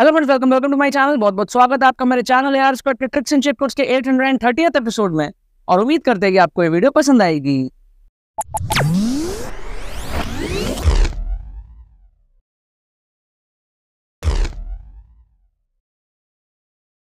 hello friends welcome welcome to my channel बहुत बहुत स्वागत है आपका मेरे चैनल यार ट्रिक्स एंड चिप के एट हंड्रेड थर्टी एपिसोड में और उम्मीद करते हैं कि आपको ये वीडियो पसंद आएगी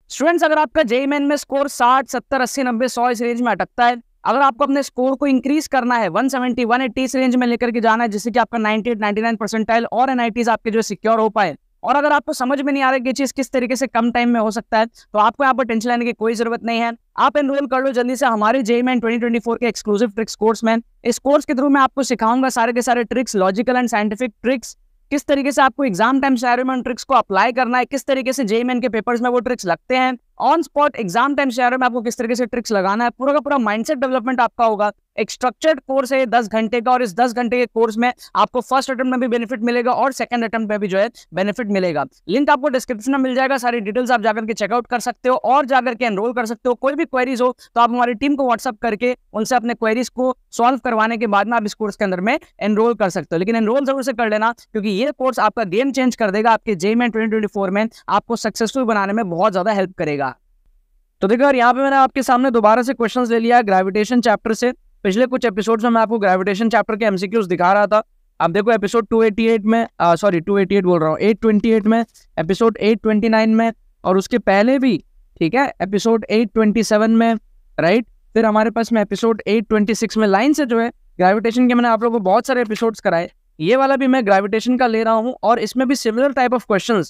स्टूडेंट्स अगर आपका जेई मेन में स्कोर 60, 70, 80, 90, 100 इस रेंज में अटकता है अगर आपको अपने स्कोर को इंक्रीज करना है 170, 180 इस रेंज में लेकर के जाना है जिससे कि आपका 98, 99 परसेंटाइल और एनआईटीज आपके जो सिक्योर हो पाए और अगर आपको समझ में नहीं आ रहा है कि चीज़ किस तरीके से कम टाइम में हो सकता है तो आपको यहाँ पर टेंशन लेने की कोई जरूरत नहीं है आप एनरोल कर लो जल्दी से हमारे जे मैन ट्वेंटी के एक्सक्लूसिव ट्रिक्स कोर्स में इस कोर्स के थ्रू मैं आपको सिखाऊंगा सारे के सारे tricks logical and scientific tricks किस तरीके से आपको एग्जाम टाइम सैरो में ट्रिक्स को अप्लाई करना है किस तरीके से जेईमेन e e के पेपर्स में वो ट्रिक्स लगते हैं ऑन स्पॉट एग्जाम टाइम शेयर में आपको किस तरीके से ट्रिक्स लगाना है पूरा का पूरा माइंडसेट डेवलपमेंट आपका होगा एक स्ट्रक्चर्ड कोर्स है दस घंटे का और इस दस घंटे के कोर्स में आपको फर्स्ट अटेम्प्ट में भी बेनिफिट मिलेगा और सेकंड अटेम्प्ट में भी जो है बेनिफिट मिलेगा लिंक आपको डिस्क्रिप्शन में मिल जाएगा सारी डिटेल्स आप जाकर के चेकआउट कर सकते हो और जाकर के एनरोल कर सकते हो कोई भी क्वेरीज हो तो आप हमारी टीम को व्हाट्सअप करके उनसे अपने क्वेरीज को सॉल्व करवाने के बाद में आप इस कोर्स के अंदर में एनरोल कर सकते हो लेकिन एनरोल जरूर से कर लेना क्योंकि ये कोर्स आपका गेम चेंज कर देगा आपके जे में ट्वेंटी में आपको सक्सेसफुल बनाने में बहुत ज्यादा हेल्प करेगा तो देखो यार यहाँ पे मैंने आपके सामने दोबारा से क्वेश्चंस ले लिया ग्रेविटेशन चैप्टर से पिछले कुछ एपिसोड्स में मैं आपको ग्रेविटेशन चैप्टर के एमसीक्यूज दिखा रहा था आप देखो एपिसोड 288 में सॉरी 288 बोल रहा हूँ 828 में एपिसोड 829 में और उसके पहले भी ठीक है एपिसोड 827 में राइट फिर हमारे पास में एपिसोड 826 में लाइन से जो है ग्रेविटेशन के मैंने आप लोगों को बहुत सारे एपिसोड्स कराए ये वाला भी मैं ग्रेविटेशन का ले रहा हूँ और इसमें भी सिमिलर टाइप ऑफ क्वेश्चन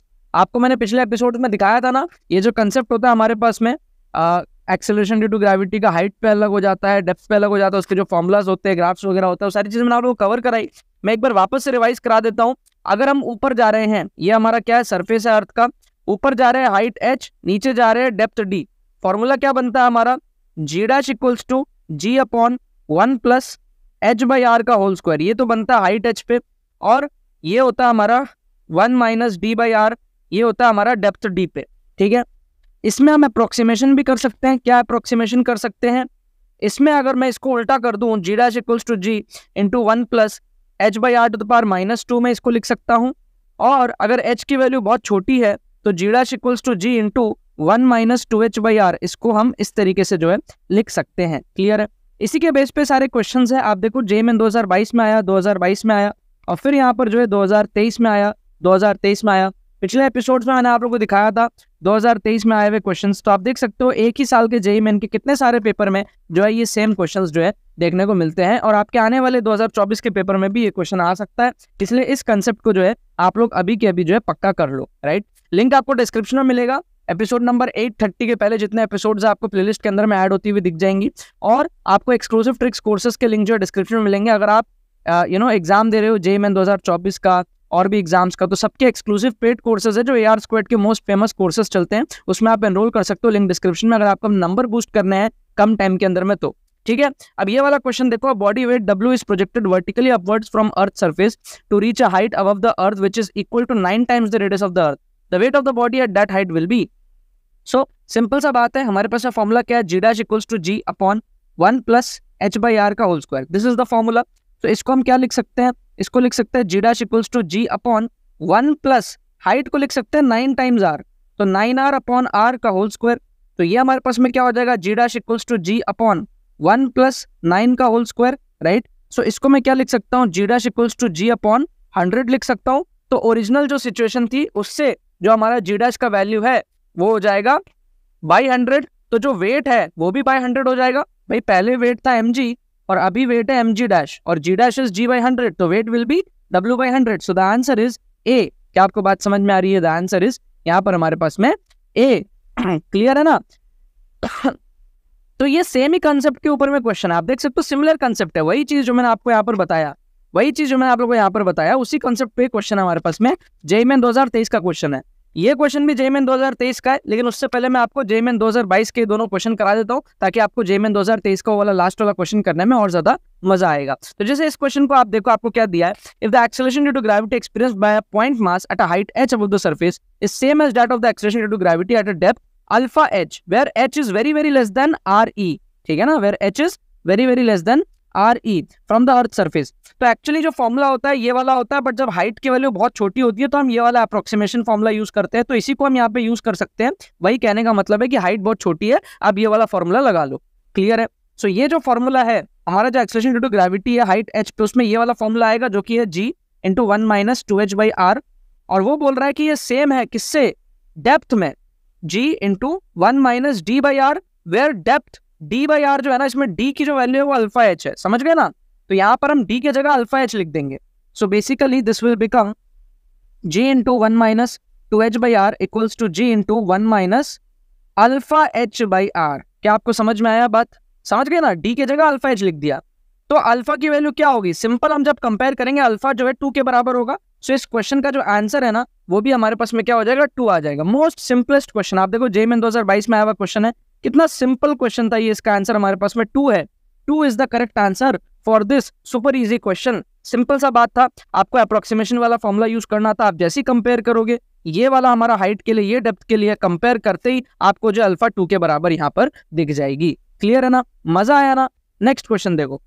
आपको मैंने पिछले एपिसोड में दिखाया था ना ये जो कंसेप्ट होता है हमारे पास में एक्सेलरेशन ड्यू टू ग्रेविटी का हाइट पे अलग हो जाता है डेप्थ पे अलग हो जाता है उसके जो फॉर्मुलाज होते हैं ग्राफ्स वगैरह होता है सारी चीज़ें मैंने आप को कवर कराई मैं एक बार वापस से रिवाइज करा देता हूँ अगर हम ऊपर जा रहे हैं ये हमारा क्या है सरफेस है अर्थ का ऊपर जा रहे हैं हाइट एच नीचे जा रहे हैं डेप्थ डी फॉर्मूला क्या बनता है हमारा जी dash equals to G upon one plus H by R का होल स्क्वायर ये तो बनता है हाइट एच पे और ये होता है हमारा one minus D by R ये होता है हमारा डेप्थ डी पे ठीक है इसमें हम अप्रोक्सीमेशन भी कर सकते हैं क्या अप्रोक्सीमेशन कर सकते हैं इसमें अगर मैं इसको उल्टा कर दूं G dash equals to G into one plus H by R to the minus two में इसको लिख सकता हूं और अगर एच की वैल्यू बहुत छोटी है तो G dash equals to G into one minus two H by R इसको हम इस तरीके से जो है लिख सकते हैं क्लियर है इसी के बेस पे सारे क्वेश्चन है आप देखो जे में बाईस में आया बाईस में आया और फिर यहाँ पर जो है तेईस में आया तेईस में आया पिछले एपिसोड में मैंने आप लोगों को दिखाया था 2023 में आए हुए क्वेश्चंस तो आप देख सकते हो एक ही साल के जेई मैन e के कितने सारे पेपर में जो है ये सेम क्वेश्चंस जो है देखने को मिलते हैं और आपके आने वाले 2024 के पेपर में भी ये क्वेश्चन आ सकता है इसलिए इस कंसेप्ट को जो है आप लोग अभी के अभी जो है पक्का कर लो राइट लिंक आपको डिस्क्रिप्शन में मिलेगा एपिसोड नंबर थर्टी के पहले जितने एपिसोड आपको प्लेलिस्ट के अंदर में ऐड होती हुई दिख जाएंगी और आपको एक्सक्लूसिव ट्रिक्स कोर्सेस के लिंक जो है डिस्क्रिप्शन में मिलेंगे अगर आप यू नो एग्जाम दे रहे हो जेई मैन e दो का और भी एग्जाम्स का तो सबके एक्सक्लूसिव पेड कोर्सेज है जो ए आर स्क्वेड के मोस्ट फेमस कोर्सेज चलते हैं उसमें आप एनरोल कर सकते हो लिंक डिस्क्रिप्शन में अगर आपको नंबर बूस्ट करने है कम टाइम के अंदर में तो ठीक है अब ये वाला क्वेश्चन देखो body weight W is projected vertically upwards from earth surface to reach a height above the earth which is equal to nine times the radius of the earth the weight of the body at that height will be so simple सा बात है हमारे पास formula क्या है जी dash equals to G upon one plus H by R का whole square this is the formula तो इसको हम क्या लिख सकते हैं इसको लिख सकते हैं G dash equals to G upon one plus height को लिख सकते हैं नाइन टाइम्स आर तो नाइन आर अपॉन आर का होल स्क्वायर तो ये हमारे पास में क्या हो जाएगा G dash equals to G upon one plus nine का होल स्क्वायर राइट सो इसको मैं क्या लिख सकता हूँ G dash equals to G upon hundred लिख सकता हूँ तो ओरिजिनल जो सिचुएशन थी उससे जो हमारा जी डैश का वैल्यू है वो हो जाएगा बाई हंड्रेड तो जो वेट है वो भी बाई हंड्रेड हो जाएगा भाई पहले वेट था एम जी और अभी वेट है एम जी डैश और G dash is G by hundred तो weight will be W by hundred so the answer is A क्या आपको बात समझ में आ रही है द आंसर इज यहाँ पर हमारे पास में ए क्लियर है ना तो ये सेम ही कंसेप्ट के ऊपर में क्वेश्चन है आप देख सकते हो सिमिलर कंसेप्ट है वही चीज जो मैंने आपको यहाँ पर बताया वही चीज जो मैंने आप लोगों को यहाँ पर बताया उसी कंसेप्ट पे क्वेश्चन है हमारे पास में जेईमेन 2023 का क्वेश्चन है ये क्वेश्चन भी जेमेन 2023 का है लेकिन उससे पहले मैं आपको जेमेन 2022 के दोनों क्वेश्चन करा देता हूँ ताकि आपको जेमेन 2023 का वाला लास्ट वाला क्वेश्चन करने में और ज्यादा मजा आएगा तो जैसे इस क्वेश्चन को आप देखो आपको क्या दिया है if the acceleration due to gravity experience by point mass at height H above the surface is same as that of the acceleration due to gravity at a depth alpha H where H is very very less than R E ठीक है ना where H is very very less than R E from the earth surface तो actually जो formula होता है ये वाला होता है बट जब हाइट की वैल्यू बहुत छोटी होती है तो हम ये वाला अप्रोक्सीमेशन फॉर्मूला यूज करते हैं तो इसी को हम यहाँ पे यूज कर सकते हैं वही कहने का मतलब है कि हाइट बहुत छोटी है आप ये वाला फॉर्मूला लगा लो क्लियर है सो so, ये जो फॉर्मूला है हमारा जो एक्सप्रेशन ड्यू टू ग्रेविटी है हाइट एच पे उसमें ये वाला फॉर्मूला आएगा जो कि है G into one minus two H by R और वो बोल रहा है कि ये सेम है किससे डेप्थ में G into one minus D by R where depth D by R जो है ना इसमें डी की जो वैल्यू है वो अल्फा एच है समझ गए ना तो यहाँ पर हम डी की जगह अल्फा एच लिख देंगे so basically this will become G into one minus two H by R equals to G into one minus alpha H by R क्या आपको समझ में आया बात समझ गए ना डी की जगह अल्फा एच लिख दिया तो अल्फा की वैल्यू क्या होगी सिंपल हम जब कंपेयर करेंगे अल्फा जो है टू के बराबर होगा सो so इस क्वेश्चन का जो आंसर है ना वो भी हमारे पास में क्या हो जाएगा टू आ जाएगा मोस्ट सिंपलेस्ट क्वेश्चन आप देखो जे में 2022 में आया हुआ क्वेश्चन है कितना सिंपल क्वेश्चन था ये इसका आंसर हमारे पास में टू है two is the correct answer for this super easy question simple सा बात था आपको अप्रोक्सीमेशन वाला फॉर्मूला यूज करना था आप जैसे ही कंपेयर करोगे ये वाला हमारा हाइट के लिए ये डेप्थ के लिए कंपेयर करते ही आपको जो अल्फा टू के बराबर यहाँ पर दिख जाएगी क्लियर है ना मजा आया ना नेक्स्ट क्वेश्चन देखो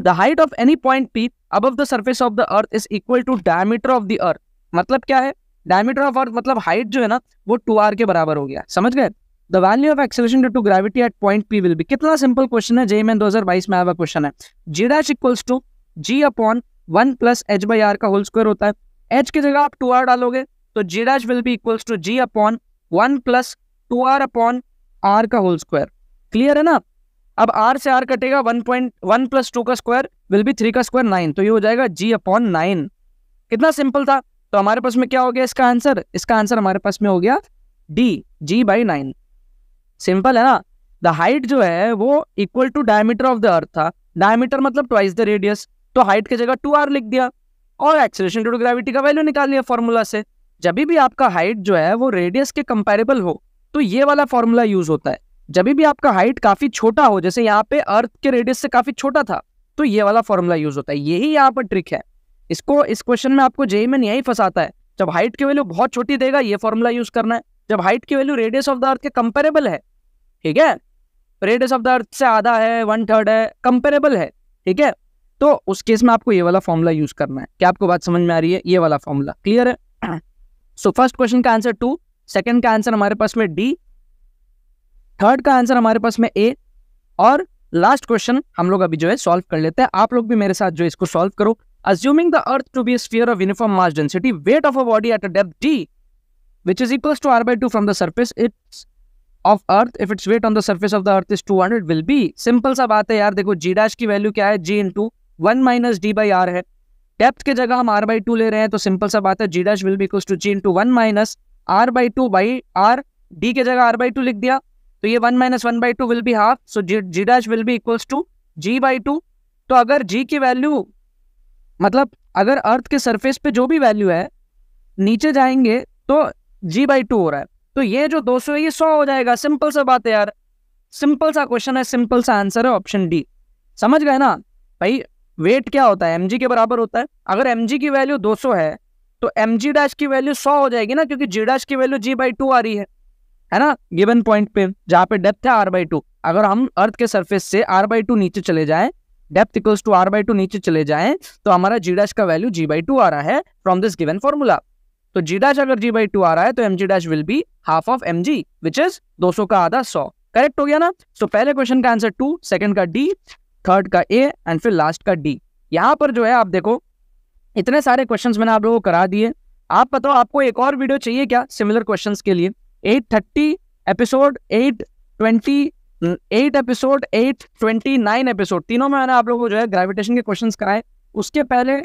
the height of any point P above the surface of the earth is equal to diameter of the earth मतलब क्या है डायमीटर ऑफ अर्थ मतलब हाइट जो है ना वो टू आर के बराबर हो गया समझ गए the value of acceleration due to gravity at point P will be कितना सिंपल क्वेश्चन है दो मैन बाईस में आया क्वेश्चन है जी dash equals to G upon one plus H by R का होल स्क्वायर होता है एच की जगह आप टू आर डालोगे तो G dash will be equals to G upon one plus two R upon R का होल स्क्वायर क्लियर है ना अब आर से आर कटेगा one point one plus two का स्क्वायर विल बी थ्री का स्क्वायर नाइन तो ये हो जाएगा जी अपॉन नाइन कितना सिंपल था तो हमारे पास में क्या हो गया इसका आंसर इसका आंसर हमारे पास में हो गया D G by nine simple है ना द हाइट जो है वो equal to diameter of the earth था डायमीटर मतलब ट्वाइस द रेडियस तो हाइट की जगह टू आर लिख दिया और एक्सेलेशन टू ग्रेविटी का वैल्यू निकाल लिया फॉर्मूला से जब भी आपका हाइट जो है वो रेडियस के कंपेरेबल हो तो ये वाला फॉर्मूला यूज होता है जब भी आपका हाइट काफी छोटा हो जैसे यहाँ पे अर्थ के रेडियस से काफी छोटा था तो ये वाला फॉर्मूला यूज होता है यही यहाँ पर ट्रिक है इसको इस क्वेश्चन में आपको जेई में यही फंसाता है जब हाइट की वैल्यू बहुत छोटी देगा ये फॉर्मूला यूज करना है जब हाइट की value radius of the earth के कंपेरेबल है ठीक है रेडियस ऑफ द अर्थ से आधा है वन थर्ड है कंपेरेबल है ठीक है तो उस केस में आपको ये वाला फॉर्मूला यूज करना है क्या आपको बात समझ में आ रही है ये वाला फॉर्मूला क्लियर है सो फर्स्ट क्वेश्चन का आंसर टू सेकेंड का आंसर हमारे पास में डी थर्ड का आंसर हमारे पास में ए और लास्ट क्वेश्चन हम लोग अभी जो है सॉल्व कर लेते हैं आप लोग भी मेरे साथ जो इसको सॉल्व करो assuming the earth to be sphere of uniform mass density weight of a body at a a D which is is two R r to from the the its of earth if its weight on the surface of the earth is two hundred will be simple सा बात है यार देखो जी dash की value क्या है G into one minus D by R है depth के जगह हम आर बाई टू ले रहे हैं तो सिंपल सा बात है जी dash will be equal to g into one minus R by two by R D के जगह आर बाई टू लिख दिया तो ये one minus one by two will be half so g g dash will be equals to g by two तो अगर जी की value मतलब अगर अर्थ के सर्फेस पे जो भी वैल्यू है नीचे जाएंगे तो जी बाई टू हो रहा है तो ये जो 200 है ये सौ हो जाएगा सिंपल सा बात है यार सिंपल सा क्वेश्चन है सिंपल सा आंसर है ऑप्शन डी समझ गए ना भाई वेट क्या होता है एमजी के बराबर होता है अगर एमजी की वैल्यू 200 है तो एम जी डैश की वैल्यू सौ हो जाएगी ना क्योंकि जी डैश की वैल्यू जी बाई टू आ रही है है ना गिवन पॉइंट पे जहाँ पे डेप्थ है आर बाई टू अगर हम अर्थ के सरफेस से आर बाई टू नीचे चले जाए depth equals to R by two नीचे चले जाए तो हमारा जी डैश का वैल्यू जी बाई टू आ रहा है फ्रॉम दिस गिवन फॉर्मूला तो जी डैश अगर जी बाई टू आ रहा है तो M ji dash will be half of M g which is दो सौ का आधा सौ करेक्ट हो गया ना सो so, पहले क्वेश्चन का आंसर टू सेकंड का डी थर्ड का ए एंड फिर लास्ट का डी यहाँ पर जो है आप देखो इतने सारे क्वेश्चंस मैंने आप लोगों को करा दिए आप बताओ आपको एक और वीडियो चाहिए क्या सिमिलर क्वेश्चंस के लिए eight thirty episode eight twenty eight episode eight twenty nine episode तीनों में मैंने आप लोगों को जो है ग्रेविटेशन के क्वेश्चंस कराए उसके पहले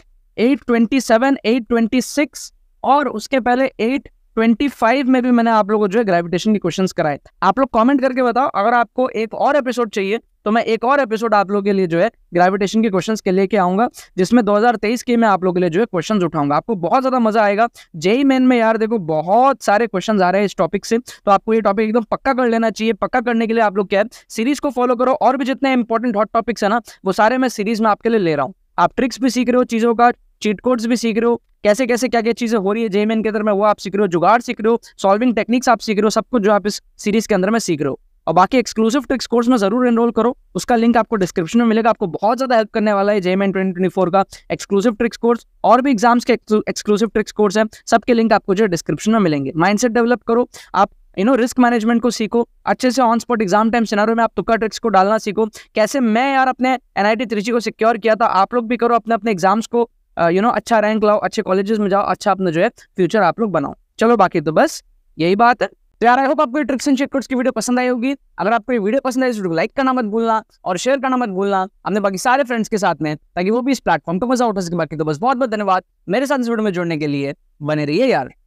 eight twenty seven eight twenty six और उसके पहले एट ट्वेंटी फाइव में भी मैंने आप लोगों को जो है ग्रेविटेशन के क्वेश्चन कराए आप लोग कॉमेंट करके बताओ अगर आपको एक और एपिसोड चाहिए तो मैं एक और एपिसोड आप लोग के लिए जो है ग्रेविटेशन के क्वेश्चंस के लेके आऊंगा जिसमें 2023 के मैं आप लोग के लिए जो है क्वेश्चंस उठाऊंगा आपको बहुत ज्यादा मजा आएगा जेई मेन में यार देखो बहुत सारे क्वेश्चंस आ रहे हैं इस टॉपिक से तो आपको ये टॉपिक एकदम पक्का कर लेना चाहिए पक्का करने के लिए आप लोग क्या है सीरीज को फॉलो करो और भी जितने इंपॉर्टेंट हॉट टॉपिक्स है ना वो सारे मैं सीरीज में आपके लिए ले रहा हूँ आप ट्रिक्स भी सीख रहे हो चीज़ों का चीट कोड्स भी सीख रहे हो कैसे कैसे क्या क्या चीज़ें हो रही है जेमेन के अंदर में वो आप सीख रहे हो जुगाड़ सीख रहे हो सॉल्विंग टेक्निक्स आप सीख रहे हो सब कुछ जो आप इस सीरीज़ के अंदर में सीख रहे हो और बाकी एक्सक्लूसिव ट्रिक्स कोर्स में जरूर एनरोल करो उसका लिंक आपको डिस्क्रिप्शन में मिलेगा आपको बहुत ज्यादा हेल्प करने वाला है जेएमएन ट्वेंटी ट्वेंटी फोर का एक्सक्लूसिव ट्रिक्स कोर्स और भी एग्जाम्स के एक्सक्लूसिव ट्रिक्स कोर्स है सबके लिंक आपको जो डिस्क्रिप्शन में मिलेंगे माइंडसेट डेवलप करो आप यू नो रिस्क मैनेजमेंट को सीखो अच्छे से on spot exam time scenario में आप तुक्का ट्रिक्स को डालना सीखो कैसे मैं यार अपने एनआईटी त्रिची को सिक्योर किया था आप लोग भी करो अपने अपने एग्जाम्स को यू नो अच्छा रैंक लाओ अच्छे कॉलेजेस में जाओ अच्छा अपना जो है फ्यूचर आप लोग बनाओ चलो बाकी तो बस यही बात है तो यार आई होप आपको ट्रिक्स एंड चेकट्स की वीडियो पसंद आई होगी अगर आपको ये वीडियो पसंद आई तो लाइक करना मत भूलना और शेयर करना मत भूलना अपने बाकी सारे फ्रेंड्स के साथ में ताकि वो भी इस प्लेटफॉर्म पर मजा उठा सके बाकी तो बस बहुत बहुत धन्यवाद मेरे साथ इस वीडियो में जुड़ने के लिए बने रहिए यार